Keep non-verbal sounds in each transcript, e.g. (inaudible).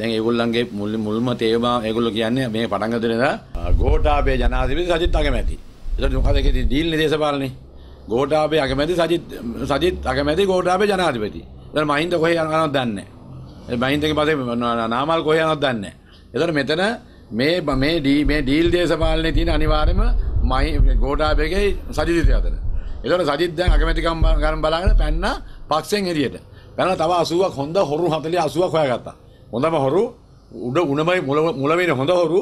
දැන් ඒගොල්ලන්ගේ මුල් මුල්ම තේමා ඒගොල්ලෝ කියන්නේ මේ පටන් ගන්න දෙනවා ගෝඨාභය ජනාධිපති සජිත් අගමැති. ඒකට මොකද ඒකේ දීල්නේ දේශපාලනේ. ගෝඨාභය අගමැති සජිත් සජිත් අගමැති ගෝඨාභය ජනාධිපති. දැන් මහින්ද කොහේ යනවද දන්නේ නැහැ. මහින්දගේ පස්සේ නාමල් කොහේ යනවද දන්නේ නැහැ. ඒතර මෙතන මේ මේ ඩී මේ ඩීල් දේශපාලනේ තියෙන අනිවාර්යම මයි ගෝඨාභයගේ සජිත් අතර. ඒතර සජිත් දැන් අගමැතිකම් ගන්න බලාගෙන පැන්න පක්ෂෙන් එළියට. පැනලා තව 80ක් හොඳ හොරු 40 80ක් හොයාගත්තා. හොඳම හොරු උඩ උණමයි මුලවෙන හොඳ හොරු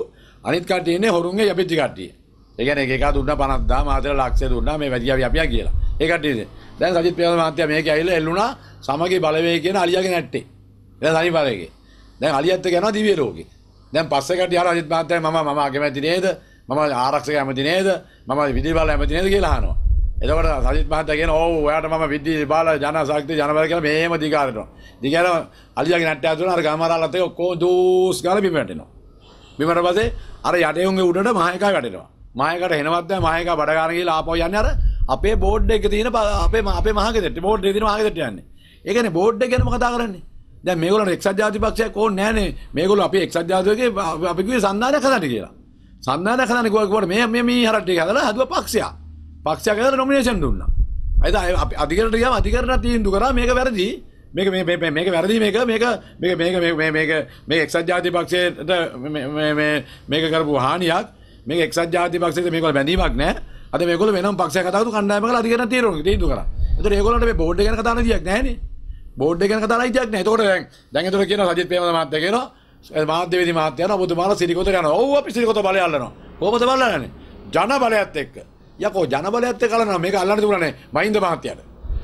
අනිත් කටයන්නේ හොරුන්ගේ යපිච්චි කට්ටිය ඒගැන එක දුන්න පනත්දා මාතර ලක්ෂය දුන්න මේ වැදිිය අපිය කියලා ඒකටේ දැන් සජිත් පියල මහත්‍ය මේක ඇල්ල එල්ලුණා සමගේ බලවේ කියන අලියගේ නැට්ටේ දැ සනි පලගේ දැන් අලියත්ත ගැන දිවිය රෝග දැන් පස්සකට හර අජිත් මාතය ම ම කැමැති නේද මම ආරක්ෂක ඇමති නේද මම විදිබල ඇමති නේද කියලානවා එතකොට සජිත් මහත්තයා කියන ඔව් ඔයාට මම විද්‍ය බාල ජනශක්ති ජනබල කියලා මේම දිගාරනවා. දිගාරම අලියාගේ නැට්ටය ඇතුළේ අර ගමරාලත් එක්ක ඔක්කොම දෝස් ගාලා බිම වැටෙනවා. බිමට පස්සේ අර යඩේඋන්ගේ උඩට මහේකා වැටෙනවා. මහේකට හෙනවත් නැහැ මහේකා බඩගාන ගිහලා ආපහු යන්නේ අර අපේ බෝඩ් එකේ තියෙන අපේ අපේ මහගෙදරට බෝඩ් එකේ තියෙන මහගෙදරට යන්නේ. ඒ කියන්නේ බෝඩ් එක ගැනම කතා කරන්නේ. දැන් මේගොල්ලෝ එක්සත් ජාතිපක්ෂයක් ඕනේ නැහනේ. මේගොල්ලෝ අපි එක්සත් ජාතිකයේ අපි කිව්වේ සම්දානයක් හදන්න කියලා. සම්දානයක් හදන්න කිව්වට මේ මේ මේ හරට්ටිය හදලා හදුවා පක්ෂයක්. පක්ෂයක් ඇදලා නොමිනේෂන් දුන්නා. අයිද අධිකරණයට ගියාම අධිකරණ තීන්දුව කරා මේක වැරදි. මේක මේ මේ මේක වැරදි මේක මේක මේක මේක මේ මේක මේ එක්සත් ජාතික පක්ෂයට මේ මේ මේක කරපු හානියක්. මේක එක්සත් ජාතික පක්ෂයට මේකවල බැඳීමක් නැහැ. අද මේගොල්ලෝ වෙනම පක්ෂයක් හදාගත්තු කණ්ඩායම කරලා අධිකරණ තීරණ තීන්දුව කරා. ඒතකොට මේගොල්ලන්ට මේ බෝඩ් එක ගැන කතා කරන්න විදියක් නැහැ නේ. බෝඩ් එක ගැන කතා කරලා විදියක් නැහැ. ඒතකොට දැන් දැන් ඒතකොට කියනවා සජිත් ප්‍රේමදා මහත්තයා කියනවා මාධ්‍යවේදී මහත්තයා නබුතුමාලා සිරිකොත යනවා. ඔව් අපි සිරිකොත බලය අල්ලනවා. කොහොමද බලන්නේ? ජන බලයත් එක්ක. යකෝ ජනබලයත් එක්ක කලනවා මේක අල්ලන්න තිබුණා නෑ මහින්ද මහත්තයාට.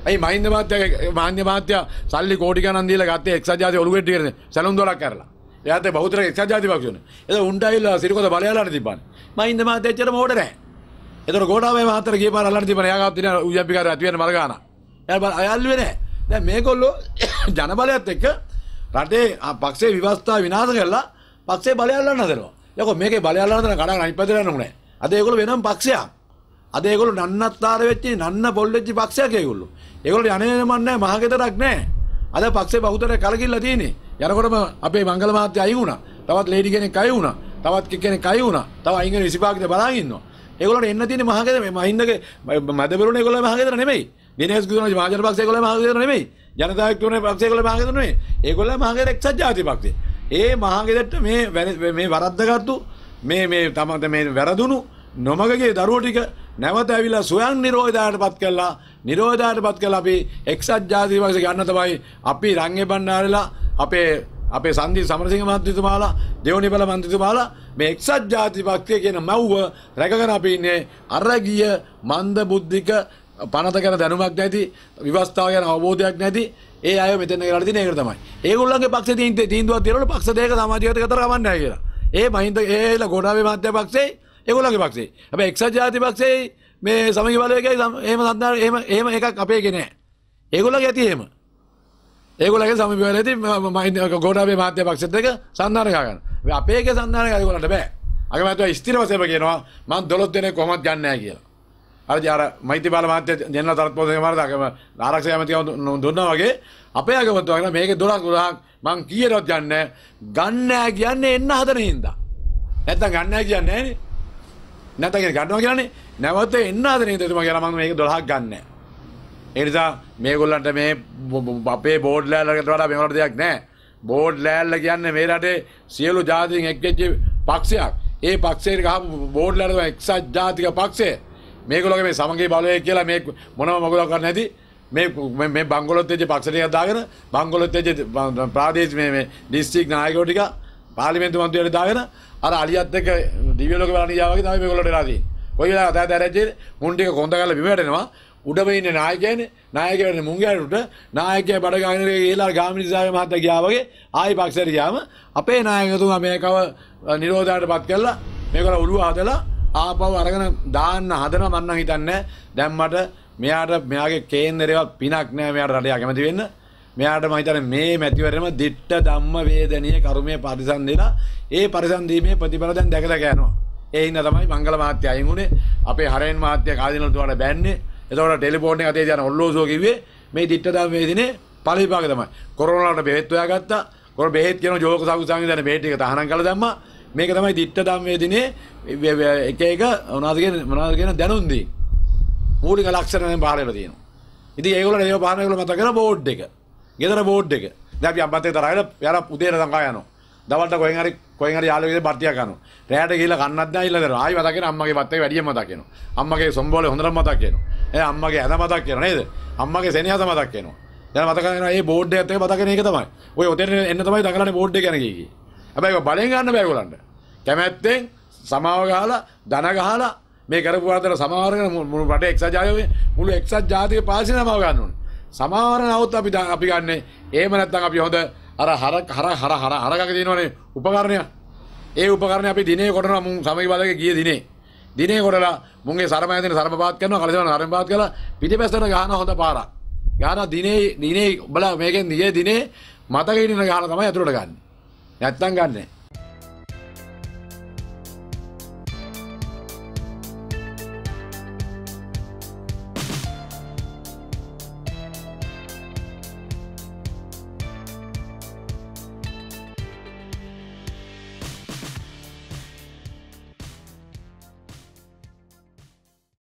ඇයි මහින්ද මහත්තයාගේ මහින්ද මහත්තයා සල්ලි කෝටි ගණන් දීලා ගත්තේ එක්සත් ජාතික ඔලුවෙට්ටි කරන සැලුම් දොරක් කරලා. එයාට බහුතර එක්සත් ජාතික පක්ෂයනේ. එතකොට උන්ට ඇවිල්ලා සිරිකොත බලයාලට තිබ්බානේ. මහින්ද මහත්තයා එච්චරම හොඩ නෑ. එතකොට ගෝඨාභය මහත්තයා ගිය පාර අල්ලන්න තිබ්බනේ. එයා ගාව තියෙන උයම්පිකාර ඇති වෙන මල් ගාන. එයා අයල්ුවේ නෑ. දැන් මේගොල්ලෝ (coughs) ජනබලයත් එක්ක රටේ පක්ෂේ විවස්ථා විනාශ කරලා පක්ෂේ බලය අල්ලන්න හදනවා. යකෝ මේකේ බලය අල්ලන්න හදන කඩන අනිත් පැත්තට යන්න උනේ. අද ඒගොල්ලෝ වෙනම පක්ෂයක්. අද ඒගොල්ලෝ නන්නත්තර වෙච්ච නන්න පොල් වෙච්ච පක්ෂයක් ඒගොල්ලෝ. ඒගොල්ලෝ යන්නේ මන්නේ මහගෙදරක් නැහැ. අද පක්ෂේ බහුතරය කලකිරලා තියෙන්නේ. යනකොටම අපේ මංගල මාත්‍ය අයි වුණා. තවත් ලේඩි කෙනෙක් අයි වුණා. තවත් කෙනෙක් අයි වුණා. තව අයින් වෙන 25 කට බලන් ඉන්නවා. ඒගොල්ලෝ එන්න තියෙන්නේ මහගෙදර මේ මහින්දගේ මැද බෙරුණ ඒගොල්ලෝ මහගෙදර නෙමෙයි. දිනේෂ් ගුණජ මහජන පක්ෂය ඒගොල්ලෝ මහගෙදර නෙමෙයි. ජනතාවක් තුනේ පක්ෂය ඒගොල්ලෝ මහගෙදර නෙමෙයි. ඒගොල්ලෝ මහගෙදර එක්සත් ජාතික පක්ෂය. ඒ මහගෙදරට මේ මේ වරද්දගත්තු මේ මේ තමයි මේ වැරදුණු නොමගගේ දරුවෝ ටික නැවත ඇවිල්ලා ස්වයං නිරෝධයටපත් කළා නිරෝධයටපත් කළා අපි එක්සත් ජාතික පක්ෂ ගන්න තමයි අපි රංගේ බණ්ඩාරලා අපේ අපේ සංදීප සමරසිංහ මන්ත්‍රීතුමාලා දෙවනිපල මන්ත්‍රීතුමාලා මේ එක්සත් ජාතික පක්ෂය කියන මව්ව රැකගෙන අපි ඉන්නේ අරගිය මන්ද බුද්ධික පනත ගැන දැනුමක් නැති විවස්ථාව ගැන අවබෝධයක් නැති ඒ අය මෙතන කරලා තියෙන එක තමයි. ඒගොල්ලන්ගේ පක්ෂේ තියෙන තීන්දුවක් තියෙනකොට පක්ෂ දෙක සමාජීයත කතර කමන්නේ නැහැ කියලා. ඒ මහින්ද ඒලා ගොඩාවේ මාධ්‍ය පක්ෂේ ඒගොල්ලන්ගේ පක්ෂේ. හැබැයි එක්සත් ජාතික පක්ෂයේ මේ සමගි බලවේගයයි එහෙම සම්දාන එහෙම එහෙම එකක් අපේගේ නෑ. ඒගොල්ලගේ ඇති එහෙම. ඒගොල්ලගේ සමගි බලවේගයදී ගෝඩාවේ මාධ්‍ය පක්ෂෙත් එක සම්දාන ගන්න. අපේගේ සම්දාන ගන්න ඒගොල්ලන්ට බෑ. අගමැතිතුමා ස්ථිර වශයෙන් කියනවා මම 12 දෙනෙක් කොහොමවත් යන්නේ නෑ කියලා. අර අර මෛත්‍රී බාල මහත්තය දෙන්න තරත් පොතේ මාරද ආරක්ෂක ඇමතිව දුන්නා වගේ අපේ අගමතුවා කියන මේකේ 12 12ක් මං කීයටවත් යන්නේ ගන්නෑ කියන්නේ එන්න හදන හින්දා. නැත්තම් ගන්නෑ කියන්නේ නෑනේ. නැතගෙන ගන්නවා කියන්නේ නැවත එන්න ආද නේද එතුමා කියලා මම මේක 12ක් ගන්නෑ. ඒ නිසා මේගොල්ලන්ට මේ අපේ බෝඩ් ලෑල්ලකට වඩා මේ වගේ දෙයක් නැහැ. බෝඩ් ලෑල්ල කියන්නේ මේ රටේ සියලු ජාතීන් එක්වෙච්ච පක්ෂයක්. ඒ පක්ෂයට ගහපු බෝඩ් ලෑල්ල තමයි එක්සත් ජාතික පක්ෂය. මේගොල්ලෝගේ මේ සමගිය බලය කියලා මේ මොනම මොකලක් කරන්නේ නැති මේ මේ බංගලොත් වෙච්ච පක්ෂ ටිකක් දාගෙන බංගලොත් වෙච්ච ප්‍රාදේශීය මේ ඩිස්ත්‍රික් නායකයෝ ටිකක් පාලිමේන්තු මන්ත්‍රීවරු දාගෙන අර අලියත් එක්ක දිව්‍ය ලෝක බලන්න ගියා වගේ තමයි මේගොල්ලෝට වෙලා තියෙන්නේ. කොයි වෙලාවකද තෑ දැරජේ මුන් ටික කොන්ද කරලා බිම වැටෙනවා. උඩම ඉන්නේ නායකයනේ. නායකයා වෙන්නේ මුං ගැරුට. නායකයා බඩ ගාගෙන ගිහලා ගාමිණීසාවේ මහත්තයා ගියා වගේ ආයි පක්ෂයට ගියාම අපේ නායකතුමා මේකව නිරෝධයටපත් කළා. මේගොල්ලෝ ඔළුව හදලා ආපහු අරගෙන දාන්න හදනවා මන්නම් හිතන්නේ. දැන් මට මෙයාට මෙයාගේ කේන්දරේවත් පිනක් නෑ මෙයාට රටේ කැමති වෙන්න. මෙයාට මම හිතන්නේ මේ මැතිවරණයම දිට්ඨ ධම්ම වේදනීය කර්මයේ පරිසන්දිලා ඒ පරිසන්දීමේ ප්‍රතිඵල දැන් දැකලා යනවා. ඒ හින්දා තමයි මංගල මහත්තයා අයින් උනේ. අපේ හරෙන් මහත්තයා කාදිනල් තුමාට බැන්නේ. එතකොට ටෙලිෆෝන් එක අතේ තියන ඔල්ලෝසෝ කිව්වේ මේ දිට්ඨ ධම්ම වේදිනේ පළවිපාක තමයි. කොරෝනා වලට බෙහෙත් හොයාගත්තා. කොර බෙහෙත් කියන ජෝක සාකුසාංගේ දැන බෙහෙත් එක තහනම් කළා දැම්මා. මේක තමයි දිට්ඨ ධම්ම වේදිනේ එක එක මොනවාද කියන මොනවාද කියන දැනුම් දී. මූලික ලක්ෂණ දැන් පහළ වෙලා තියෙනවා. ඉතින් ඒගොල්ලෝ ඒව පහළ වෙලා මතක කරලා බෝඩ් එක. ගෙදර බෝඩ් එක දැන් අපි අම්මත් එක්ක තරහට යාර උදේට සංකා යනවා දවල්ට කොහෙන් හරි කොහෙන් හරි යාළුවෙක් බට්ටියක් ගන්නවා රැයට ගිහිල්ලා කන්නත් නැහැ ඉල්ලනවා ආයි මතක් වෙන අම්මගේ බත් එක වැඩියෙන් මතක් වෙනවා අම්මගේ සොම්බෝලේ හොඳටම මතක් වෙනවා එයා අම්මගේ ඇඳ මතක් වෙනවා නේද අම්මගේ සෙනෙහස මතක් වෙනවා දැන් මතක වෙනවා මේ බෝඩ් එකත් එක මතක වෙන එක තමයි ඔය ඔතෙන් එන්න තමයි දඟලන්නේ බෝඩ් එක ගැන කී කී හැබැයි බලෙන් ගන්න බෑ ඒගොල්ලන්ට කැමැත්තෙන් සමාව ගහලා දන ගහලා මේ කරපු අතර සමහරගෙන මුළු රටේ එක්සත් ජාතික මුළු එක්සත් ජාතික පාර්ශ්වය සමාව ගන්න ඕනේ. සමහර නවත් අපි අපි ගන්න එහෙම නැත්නම් අපි හොඳ අර හර හර හර හර හරගක තියෙනවනේ උපකරණය. ඒ උපකරණය අපි දිනේ කොටනවා මුන් සමීපවලගේ ගිය දිනේ. දිනේ කොටලා මුන්ගේ සරමය දෙන සරම පාත් කරනවා කලදේවන සරම පාත් කරලා පිටිපැස්සට ගහන හොඳ පාරක්. ගහන දිනේ දිනේ බලා මේකෙන් දිගේ දිනේ මතකෙ ඉන්න ගහන තමයි අතුරට ගන්න. නැත්තම් ගන්නෑ.